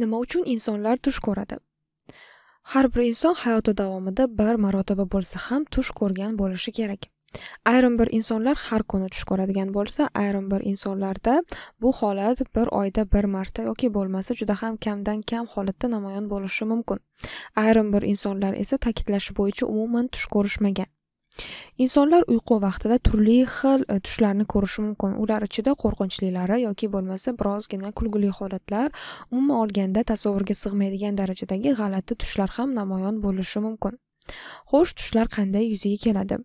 nima uchun insonlar tush ko'radi har bir inson hayoti davomida bir marotaba bo'lsa ham tush ko'rgan bo'lishi kerak ayrim bir insonlar har kuni tush ko'radigan bo'lsa ayrim bir insonlarda bu holat bir oyda bir marta yoki bo'lmasa juda ham kamdan kam holatda namoyon bo'lishi mumkin ayrim bir insonlar esa ta'kidlashi bo'yicha umuman tush ko'rishmagan insonlar uyqu vaqtida turli xil e, tushlarni ko'rishi mumkin ular ichida qo'rqinchlilari yoki bo'lmasa birozgina kulgili holatlar umuman olganda tasavvurga sig'maydigan darajadagi g'alati tushlar ham namoyon bo'lishi mumkin xo'sh tushlar qanday yuzaga keladi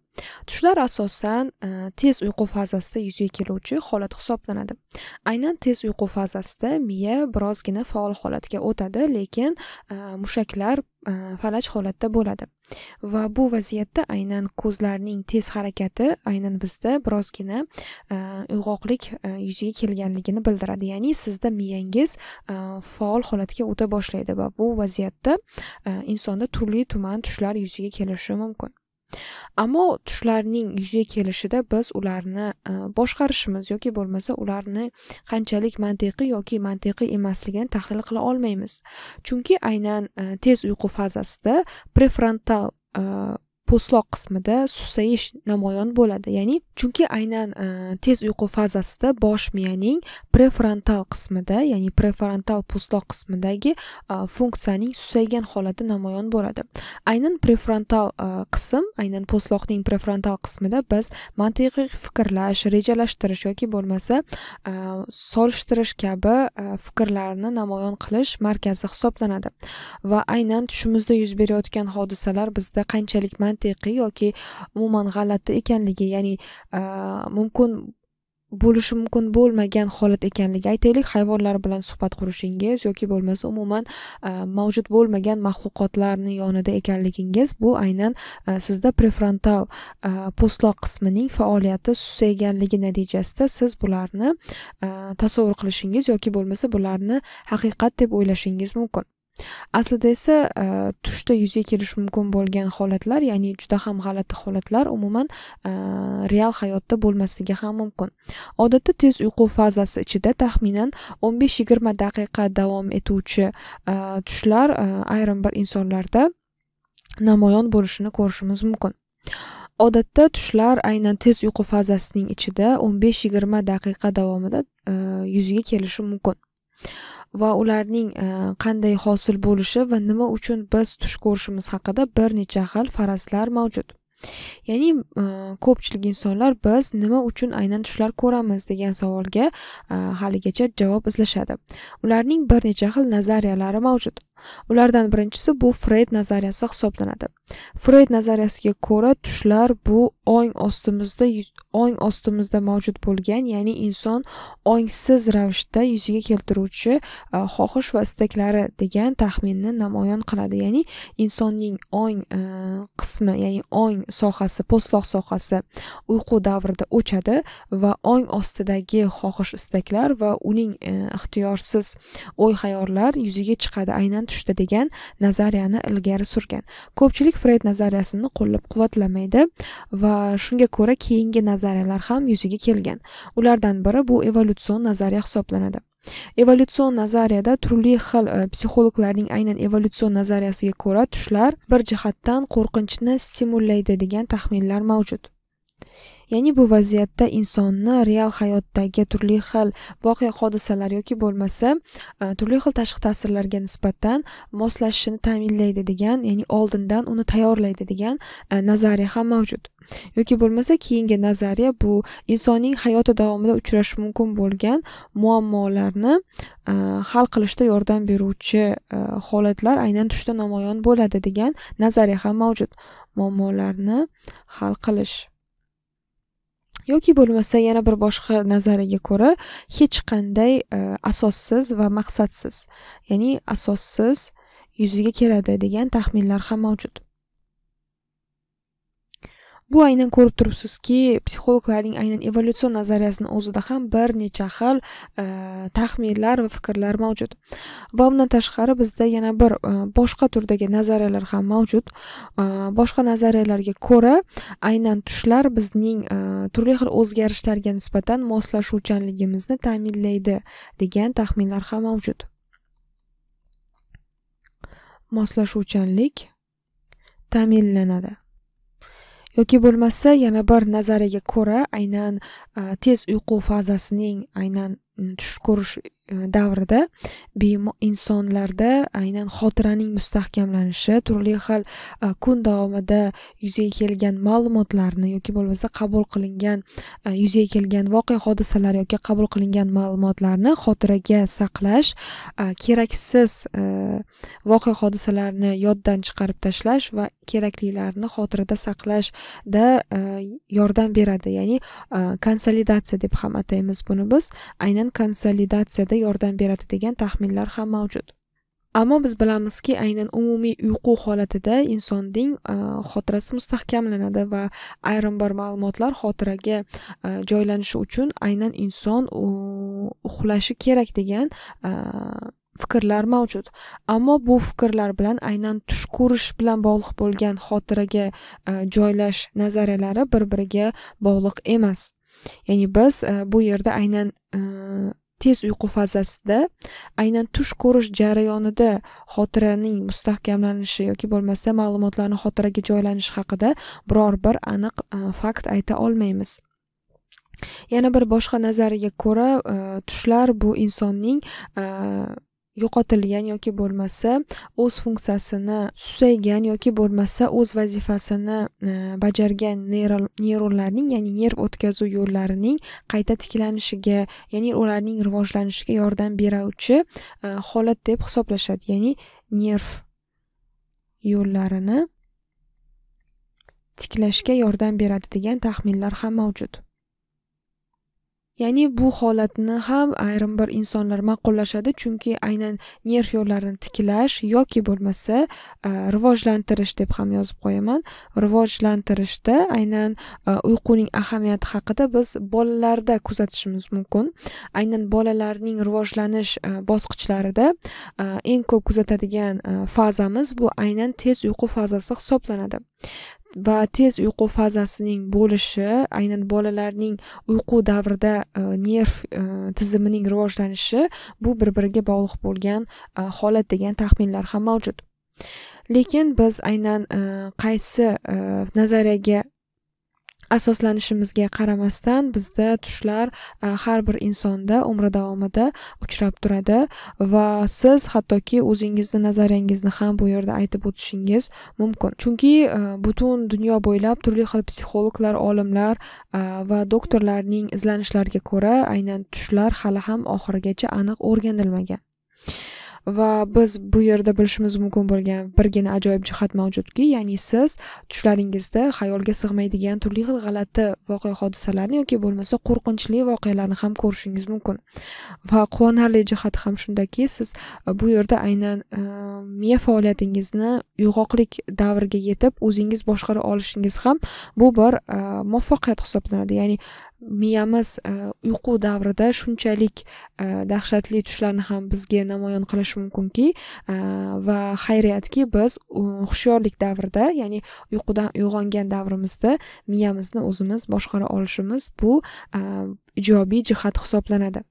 tushlar asosan e, tez uyqu fazasida yuzaga keluvchi holat hisoblanadi aynan tez uyqu fazasida miya birozgina faol holatga o'tadi lekin e, mushaklar Э, falaj holatda bo'ladi va bu vaziyatda aynan ko'zlarning tez harakati aynan bizda birozgina e, uyg'oqlik e, yuzaga kelganligini bildiradi ya'ni sizda miyangiz e, faol holatga o'ta boshlaydi va bu vaziyatda insonda turli tuman tushlar yuzaga kelishi mumkin ammo tushlarning yuzaga kelishida biz ularni e, boshqarishimiz yoki bo'lmasa ularni qanchalik mantiqiy yoki mantiqiy emasligini tahlil qila olmaymiz chunki aynan e, tez uyqu fazasida prefrontal e, po'stloq qismida susayish namoyon bo'ladi ya'ni chunki aynan e, tez uyqu fazasida bosh miyaning prefrontal qismida ya'ni prefrontal po'stloq qismidagi e, funksiyaning susaygan holati namoyon bo'ladi aynan prefrontal e, qism aynan po'stloqning prefrontal qismida biz mantiqiy fikrlash rejalashtirish yoki bo'lmasa solishtirish kabi fikrlarni namoyon qilish markazi hisoblanadi va aynan tushimizda yuz berayotgan hodisalar bizda qanchalik mantiqiy yoki umuman g'alati ekanligi ya'ni mumkin bo'lishi mumkin bo'lmagan holat ekanligi aytaylik hayvonlar bilan suhbat qurishingiz yoki bo'lmasa umuman mavjud bo'lmagan maxluqotlarni yonida ekanligingiz bu aynan sizda prefrontal po'stloq qismining faoliyati susayganligi natijasida siz bularni tasavvur qilishingiz yoki bo'lmasa bularni haqiqat deb o'ylashingiz mumkin aslida esa e, tushda yuzaga kelishi mumkin bo'lgan holatlar ya'ni juda ham g'alati holatlar umuman e, real hayotda bo'lmasligi ham mumkin odatda tez uyqu fazasi ichida taxminan o'n besh yigirma daqiqa davom etuvchi e, tushlar ayrim bir insonlarda namoyon bo'lishini ko'rishimiz mumkin odatda tushlar aynan tez uyqu fazasining ichida o'n besh yigirma daqiqa davomida yuzaga kelishi mumkin va ularning e, qanday hosil bo'lishi va nima uchun biz tush ko'rishimiz haqida bir necha xil farazlar mavjud ya'ni e, ko'pchilik insonlar biz nima uchun aynan tushlar ko'ramiz degan savolga e, haligacha javob izlashadi ularning bir necha xil nazariyalari mavjud ulardan birinchisi bu freyd nazariyasi hisoblanadi freyd nazariyasiga ko'ra tushlar bu ong ostimizda ong ostimizda mavjud bo'lgan ya'ni inson ongsiz ravishda yuzaga keltiruvchi e, xohish va istaklari degan taxminni namoyon qiladi ya'ni insonning ong e, qismi ya'ni ong sohasi po'stloq sohasi uyqu davrida o'chadi va ong ostidagi xohish istaklar va uning e, ixtiyorsiz o'y xayollar yuzaga chiqadi aynan tushdi degan nazariyani ilgari surgan ko'pchilik freyd nazariyasini qo'llab quvvatlamaydi va shunga ko'ra keyingi nazariyalar ham yuzaga kelgan ulardan biri bu evolyutsion nazariya hisoblanadi evolyutsion nazariyada turli xil e, psixologlarning aynan evolyutsion nazariyasiga ko'ra tushlar bir jihatdan qo'rqinchni stimullaydi degan taxminlar mavjud ya'ni bu vaziyatda insonni real hayotdagi turli xil voqea hodisalar yoki bo'lmasa e, turli xil tashqi ta'sirlarga nisbatan moslashishini ta'minlaydi degan ya'ni oldindan uni tayyorlaydi degan e, nazariya ham mavjud yoki bo'lmasa keyingi nazariya bu insonning hayoti davomida uchrashi mumkin bo'lgan muammolarni e, hal qilishda yordam beruvchi holatlar aynan tushda namoyon bo'ladi degan nazariya ham mavjud muammolarni hal qilish yoki bo'lmasa yana bir boshqa nazariga ko'ra hech qanday e, asossiz va maqsadsiz ya'ni asossiz yuzaga keladi degan taxminlar ham mavjud bu aynan ko'rib turibsizki psixologlarning aynan evolyutsion nazariyasini o'zida ham bir necha xil e, taxminlar va fikrlar mavjud va undan tashqari bizda yana bir e, boshqa turdagi nazariyalar ham mavjud e, boshqa nazariyalarga ko'ra aynan tushlar bizning turli xil o'zgarishlarga nisbatan moslashuvchanligimizni ta'minlaydi degan taxminlar ham mavjud moslashuvchanlik ta'minlanadi yoki bo'lmasa yana bir nazariyaga ko'ra aynan tez uyqu fazasining aynan tush ko'rish davrida insonlarda aynan xotiraning mustahkamlanishi turli xil kun davomida yuzaga kelgan ma'lumotlarni yoki bo'lmasa qabul qilingan yuzaga kelgan voqea hodisalar yoki qabul qilingan ma'lumotlarni xotiraga saqlash keraksiz voqea hodisalarni yoddan chiqarib tashlash va keraklilarni xotirada saqlashda yordam beradi ya'ni konsolidatsiya deb ham ataymiz buni biz aynan konsolidatsiyada yordam beradi degan taxminlar ham mavjud ammo biz bilamizki aynan umumiy uyqu holatida insonning e, xotirasi mustahkamlanadi va ayrim bir ma'lumotlar xotiraga e, joylanishi uchun aynan inson uxlashi kerak degan e, fikrlar mavjud ammo bu fikrlar bilan aynan tush ko'rish bilan bog'liq bo'lgan xotiraga joylash nazariyalari bir biriga bog'liq emas ya'ni biz bu yerda aynan tez uyqu fazasida aynan tush ko'rish jarayonida xotiraning mustahkamlanishi yoki bo'lmasa ma'lumotlarni xotiraga joylanishi haqida biror bir aniq e, fakt ayta olmaymiz yana bir boshqa nazariga ko'ra e, tushlar bu insonning e, yo'qotilgan yoki bo'lmasa o'z funksiyasini susaygan yoki bo'lmasa o'z vazifasini e, bajargan neyronlarning ya'ni nerv o'tkazuv yo'llarining qayta tiklanishiga ya'ni ularning rivojlanishiga yordam beruvchi e, holat deb hisoblashadi ya'ni nerv yo'llarini tiklashga yordam beradi degan taxminlar ham mavjud ya'ni bu holatni ham ayrim bir insonlar ma'qullashadi chunki aynan nerv yo'llarini tiklash yoki bo'lmasa e, rivojlantirish deb ham yozib qo'yaman rivojlantirishda aynan e, uyquning ahamiyati haqida biz bolalarda kuzatishimiz mumkin aynan bolalarning rivojlanish e, bosqichlarida eng ko'p kuzatadigan fazamiz bu aynan tez uyqu fazasi hisoblanadi va tez uyqu fazasining bo'lishi aynan bolalarning uyqu davrida e, nerv e, tizimining rivojlanishi bu bir biriga bog'liq bo'lgan e, holat degan taxminlar ham mavjud lekin biz aynan qaysi nazariyaga asoslanishimizga qaramasdan bizda tushlar e, har bir insonda umri davomida uchrab turadi va siz hattoki o'zingizni nazariyangizni ham bu yerda aytib o'tishingiz mumkin chunki e, butun dunyo bo'ylab turli xil psixologlar olimlar e, va doktorlarning izlanishlariga ko'ra aynan tushlar hali ham oxirigacha aniq o'rganilmagan va biz bu yerda bilishimiz mumkin bo'lgan birgina ajoyib jihat mavjudki ya'ni siz tushlaringizda xayolga sig'maydigan turli xil g'alati voqea hodisalarni yoki bo'lmasa qo'rqinchli voqealarni ham ko'rishingiz mumkin va quvonarli jihati ham shundaki siz e, bu yerda aynan e, miya faoliyatingizni uyg'oqlik davriga yetib o'zingiz boshqara olishingiz ham bu bir e, muvaffaqiyat hisoblanadi ya'ni miyamiz e, uyqu davrida shunchalik e, dahshatli tushlarni ham bizga namoyon qilishi mumkinki e, va xayriyatki biz hushyorlik davrida ya'ni uyqudan uyg'ongan davrimizda miyamizni o'zimiz boshqara olishimiz bu ijobiy jihat hisoblanadi